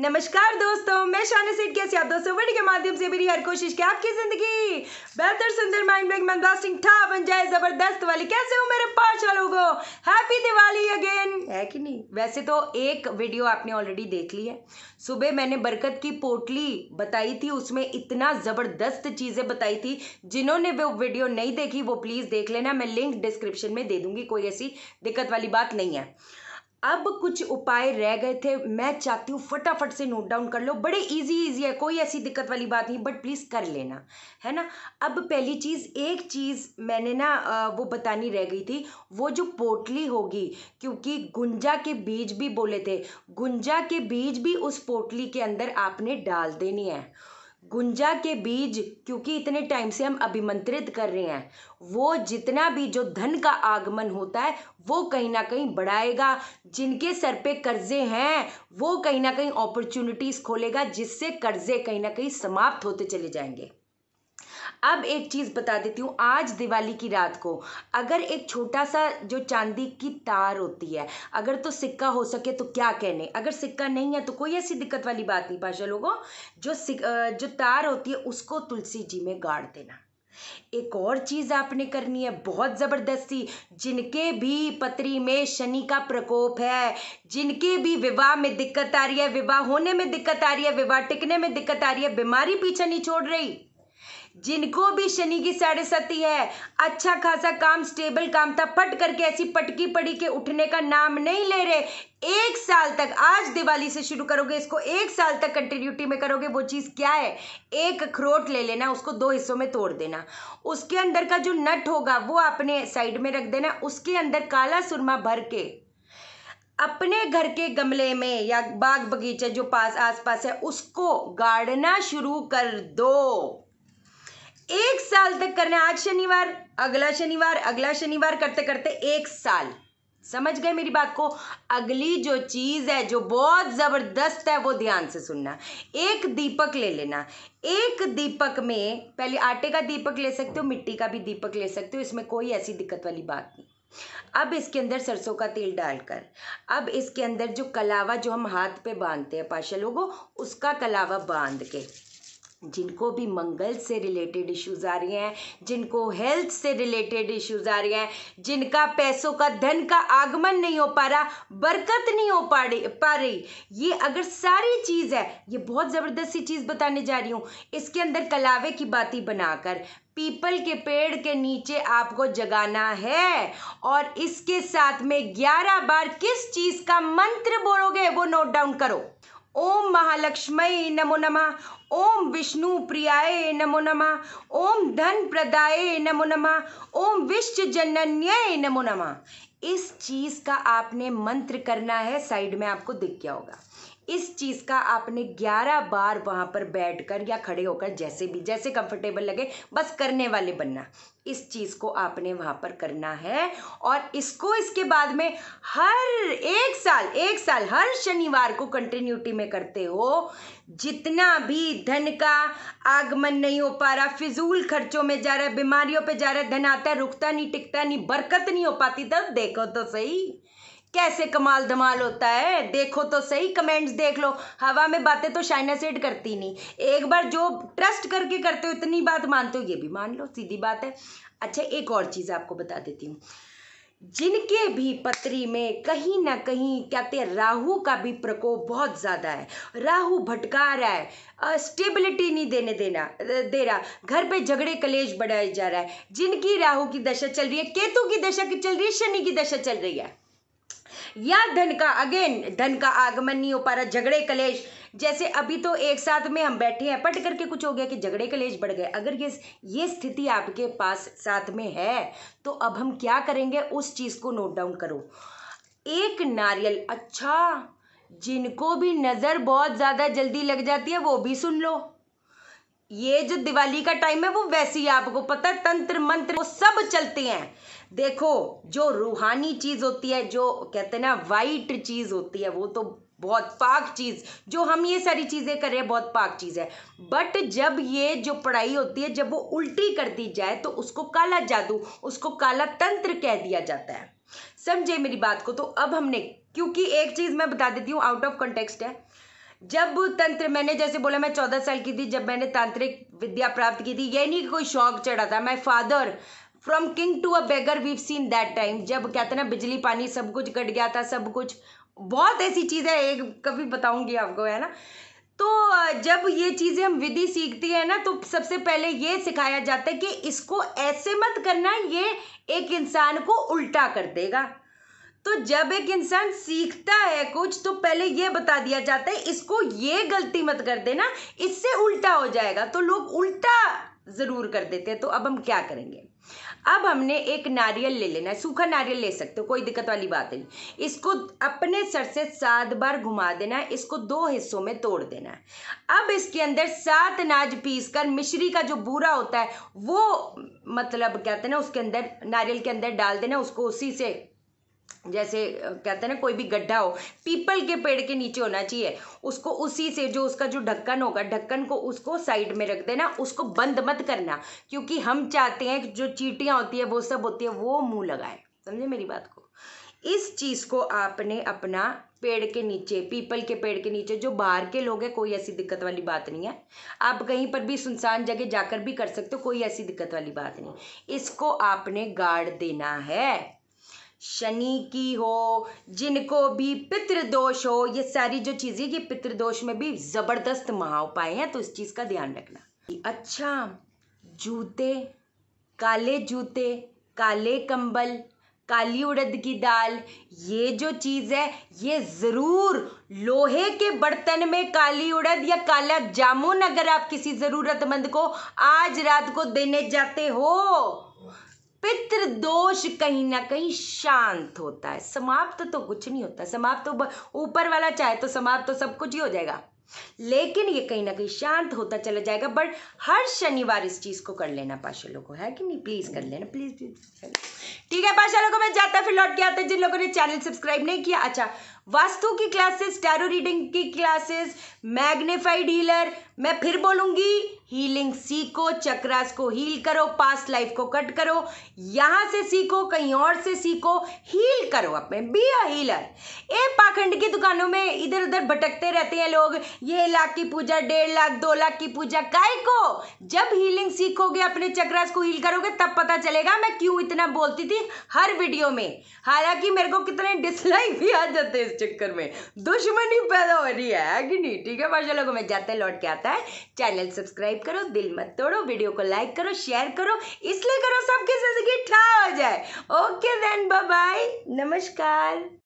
नमस्कार दोस्तों मैं शान सेठ कैसे आप दोस्तों वीडियो के माध्यम से मेरी हर कोशिश की आपकी जिंदगी बेहतर सुंदर माइंड ब्रेक मन ब्लास्टिंग था बन जाए जबरदस्त वाली कैसे हो मेरे पांच वालों को हैप्पी दिवाली अगेन है कि नहीं वैसे तो एक वीडियो आपने ऑलरेडी देख ली है सुबह मैंने बरकत की पोटली बताई थी उसमें इतना ज़बरदस्त चीज़ें बताई थी जिन्होंने वो वीडियो नहीं देखी वो प्लीज़ देख लेना मैं लिंक डिस्क्रिप्शन में दे दूंगी कोई ऐसी दिक्कत वाली बात नहीं है अब कुछ उपाय रह गए थे मैं चाहती हूँ फटाफट से नोट डाउन कर लो बड़े इजी इजी है कोई ऐसी दिक्कत वाली बात नहीं बट प्लीज़ कर लेना है ना अब पहली चीज़ एक चीज़ मैंने ना वो बतानी रह गई थी वो जो पोटली होगी क्योंकि गुंजा के बीज भी बोले थे गुंजा के बीज भी उस पोटली के अंदर आपने डाल देनी है गुंजा के बीज क्योंकि इतने टाइम से हम अभिमंत्रित कर रहे हैं वो जितना भी जो धन का आगमन होता है वो कहीं ना कहीं बढ़ाएगा जिनके सर पे कर्जे हैं वो कहीं ना कहीं अपॉर्चुनिटीज़ खोलेगा जिससे कर्जे कहीं ना कहीं समाप्त होते चले जाएंगे अब एक चीज़ बता देती हूँ आज दिवाली की रात को अगर एक छोटा सा जो चांदी की तार होती है अगर तो सिक्का हो सके तो क्या कहने अगर सिक्का नहीं है तो कोई ऐसी दिक्कत वाली बात नहीं पाशा लोगों जो जो तार होती है उसको तुलसी जी में गाड़ देना एक और चीज आपने करनी है बहुत जबरदस्ती जिनके भी पत्री में शनि का प्रकोप है जिनके भी विवाह में दिक्कत आ रही है विवाह होने में दिक्कत आ रही है विवाह टिकने में दिक्कत आ रही है बीमारी पीछे नहीं छोड़ रही जिनको भी शनि की साढ़े सती है अच्छा खासा काम स्टेबल काम था फट करके ऐसी पटकी पड़ी के उठने का नाम नहीं ले रहे एक साल तक आज दिवाली से शुरू करोगे इसको एक साल तक कंटिन्यूटी में करोगे वो चीज़ क्या है एक अखरोट ले लेना उसको दो हिस्सों में तोड़ देना उसके अंदर का जो नट होगा वो अपने साइड में रख देना उसके अंदर काला सुरमा भर के अपने घर के गमले में या बाग बगीचे जो पास पास है उसको गाड़ना शुरू कर दो एक साल तक करना आज शनिवार अगला शनिवार अगला शनिवार करते करते एक साल समझ गए मेरी बात को अगली जो चीज़ है जो बहुत ज़बरदस्त है वो ध्यान से सुनना एक दीपक ले लेना एक दीपक में पहले आटे का दीपक ले सकते हो मिट्टी का भी दीपक ले सकते हो इसमें कोई ऐसी दिक्कत वाली बात नहीं अब इसके अंदर सरसों का तेल डालकर अब इसके अंदर जो कलावा जो हम हाथ पे बांधते हैं पाशा लोगों उसका कलावा बांध के जिनको भी मंगल से रिलेटेड इश्यूज आ रही हैं जिनको हेल्थ से रिलेटेड इश्यूज आ रही हैं जिनका पैसों का धन का आगमन नहीं हो पा रहा बरकत नहीं हो पा रही पा रही ये अगर सारी चीज़ है ये बहुत ज़बरदस्त सी चीज़ बताने जा रही हूँ इसके अंदर कलावे की बातें बनाकर पीपल के पेड़ के नीचे आपको जगाना है और इसके साथ में ग्यारह बार किस चीज़ का मंत्र बोलोगे वो नोट डाउन करो ओम महालक्ष्मय नमो नमः ओम विष्णु प्रियाय नमो नमः ओम धन प्रदाय नमो नमः ओम विश्व जनन्याय नमो नमः इस चीज का आपने मंत्र करना है साइड में आपको दिख गया होगा इस चीज़ का आपने 11 बार वहाँ पर बैठकर या खड़े होकर जैसे भी जैसे कंफर्टेबल लगे बस करने वाले बनना इस चीज़ को आपने वहाँ पर करना है और इसको इसके बाद में हर एक साल एक साल हर शनिवार को कंटिन्यूटी में करते हो जितना भी धन का आगमन नहीं हो पा रहा फिजूल खर्चों में जा रहा है बीमारियों पे जा रहा है धन आता है रुकता नहीं टिकता नहीं बरकत नहीं हो पाती तब देखो तो सही कैसे कमाल धमाल होता है देखो तो सही कमेंट्स देख लो हवा में बातें तो शाइना सेट करती नहीं एक बार जो ट्रस्ट करके करते हो इतनी बात मानते हो ये भी मान लो सीधी बात है अच्छा एक और चीज़ आपको बता देती हूँ जिनके भी पत्री में कहीं ना कहीं कहते हैं राहु का भी प्रकोप बहुत ज़्यादा है राहु भटका रहा है स्टेबिलिटी नहीं देने देना दे रहा घर पे झगड़े कलेश बढ़ाया जा रहा है जिनकी राहु की दशा चल रही है केतु की दशा की चल रही है शनि की दशा चल रही है या धन का अगेन धन का आगमन नहीं हो पा रहा झगड़े कलेश जैसे अभी तो एक साथ में हम बैठे हैं पट करके कुछ हो गया कि झगड़े कलेश बढ़ गए अगर ये ये स्थिति आपके पास साथ में है तो अब हम क्या करेंगे उस चीज़ को नोट डाउन करो एक नारियल अच्छा जिनको भी नज़र बहुत ज़्यादा जल्दी लग जाती है वो भी सुन लो ये जो दिवाली का टाइम है वो वैसे ही आपको पता तंत्र मंत्र वो सब चलते हैं देखो जो रूहानी चीज़ होती है जो कहते हैं ना वाइट चीज़ होती है वो तो बहुत पाक चीज़ जो हम ये सारी चीज़ें कर रहे हैं बहुत पाक चीज़ है बट जब ये जो पढ़ाई होती है जब वो उल्टी कर दी जाए तो उसको काला जादू उसको काला तंत्र कह दिया जाता है समझे मेरी बात को तो अब हमने क्योंकि एक चीज़ मैं बता देती हूँ आउट ऑफ कॉन्टेक्स्ट है जब तंत्र मैंने जैसे बोला मैं चौदह साल की थी जब मैंने तांत्रिक विद्या प्राप्त की थी ये नहीं कोई शौक चढ़ा था my father from king to a beggar we've seen that time जब कहते ना बिजली पानी सब कुछ कट गया था सब कुछ बहुत ऐसी चीज़ें एक कभी बताऊंगी आपको है ना तो जब ये चीज़ें हम विधि सीखती है ना तो सबसे पहले ये सिखाया जाता है कि इसको ऐसे मत करना ये एक इंसान को उल्टा कर देगा तो जब एक इंसान सीखता है कुछ तो पहले ये बता दिया जाता है इसको ये गलती मत कर देना इससे उल्टा हो जाएगा तो लोग उल्टा ज़रूर कर देते हैं तो अब हम क्या करेंगे अब हमने एक नारियल ले लेना है सूखा नारियल ले सकते हो कोई दिक्कत वाली बात नहीं इसको अपने सर से सात बार घुमा देना है इसको दो हिस्सों में तोड़ देना है अब इसके अंदर सात अनाज पीस कर मिश्री का जो बूरा होता है वो मतलब कहते हैं ना उसके अंदर नारियल के अंदर डाल देना उसको उसी से जैसे कहते हैं ना कोई भी गड्ढा हो पीपल के पेड़ के नीचे होना चाहिए उसको उसी से जो उसका जो ढक्कन होगा ढक्कन को उसको साइड में रख देना उसको बंद मत करना क्योंकि हम चाहते हैं कि जो चीटियाँ होती है वो सब होती है वो मुंह लगाए समझे मेरी बात को इस चीज़ को आपने अपना पेड़ के नीचे पीपल के पेड़ के नीचे जो बाहर के लोग हैं कोई ऐसी दिक्कत वाली बात नहीं है आप कहीं पर भी सुनसान जगह जाकर भी कर सकते हो कोई ऐसी दिक्कत वाली बात नहीं इसको आपने गाड़ देना है शनि की हो जिनको भी पितृदोष हो ये सारी जो चीज़ें ये पितृदोष में भी ज़बरदस्त महा उपाय हैं तो इस चीज़ का ध्यान रखना अच्छा जूते काले जूते काले कंबल काली उड़द की दाल ये जो चीज़ है ये ज़रूर लोहे के बर्तन में काली उड़द या काला जामुन अगर आप किसी ज़रूरतमंद को आज रात को देने जाते हो पित्र दोष कहीं ना कहीं शांत होता है समाप्त तो कुछ नहीं होता समाप्त तो ऊपर वाला चाहे तो समाप्त तो सब कुछ ही हो जाएगा लेकिन ये कहीं ना कहीं शांत होता चला जाएगा बट हर शनिवार इस चीज़ को कर लेना पाशा लोगों है कि नहीं प्लीज़ कर लेना प्लीज़ प्लीज ठीक है पाशा लोगों में जाता फिर लौट के आता जिन लोगों ने चैनल सब्सक्राइब नहीं किया अच्छा वास्तु की क्लासेस टैरो रीडिंग की क्लासेस मैग्नीफाइड हीलर मैं फिर बोलूंगी हीलिंग सीखो चक्रास को हील करो पास्ट लाइफ को कट करो यहां से सीखो कहीं और से सीखो हील करो अपने बी अ हीलर ए पाखंड की दुकानों में इधर उधर भटकते रहते हैं लोग ये लाख की पूजा डेढ़ लाख दो लाख की पूजा काय को जब हीलिंग सीखोगे अपने चक्रास को हील करोगे तब पता चलेगा मैं क्यों इतना बोलती थी हर वीडियो में हालांकि मेरे को कितने डिसलाइक भी आ जाते हैं इस चक्कर में दुश्मनी पैदा हो रही है कि नहीं ठीक है माशा लोगों में जाते लौट के आता है चैनल सब्सक्राइब सब्सक्राइब करो दिल मत तोड़ो वीडियो को लाइक करो शेयर करो इसलिए करो सबकी जिंदगी ठा हो जाए ओके देन बाय नमस्कार